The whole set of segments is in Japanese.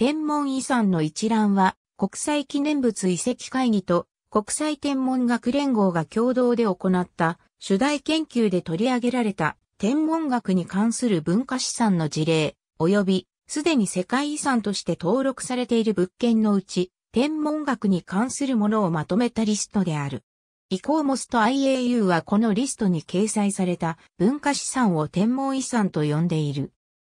天文遺産の一覧は、国際記念物遺跡会議と国際天文学連合が共同で行った主題研究で取り上げられた天文学に関する文化資産の事例、及びすでに世界遺産として登録されている物件のうち、天文学に関するものをまとめたリストである。イコーモスと IAU はこのリストに掲載された文化資産を天文遺産と呼んでいる。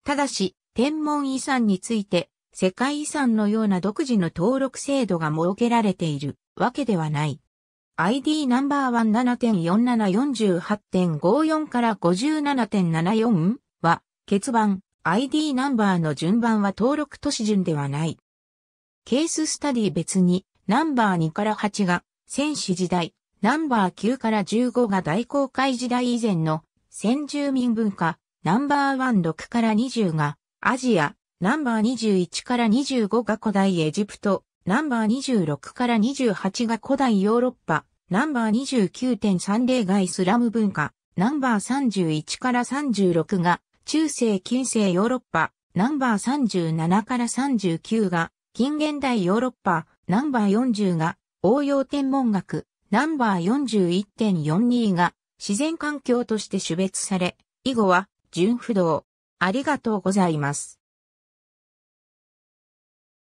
ただし、天文遺産について世界遺産のような独自の登録制度が設けられているわけではない。ID ナンバー17.4748.54から57.74は、欠番、ID ナンバーの順番は登録都市順ではない。ケーススタディ別に、ナンバー2から8が、戦士時代、ナンバー9から15が大航海時代以前の、先住民文化、ナンバー16から20が、アジア、ナンバー21から25が古代エジプト、ナンバー26から28が古代ヨーロッパ、ナンバー29.30がイスラム文化、ナンバー31から36が中世近世ヨーロッパ、ナンバー37から39が近現代ヨーロッパ、ナンバー40が応用天文学、ナンバー41.42が自然環境として種別され、以後は純不動。ありがとうございます。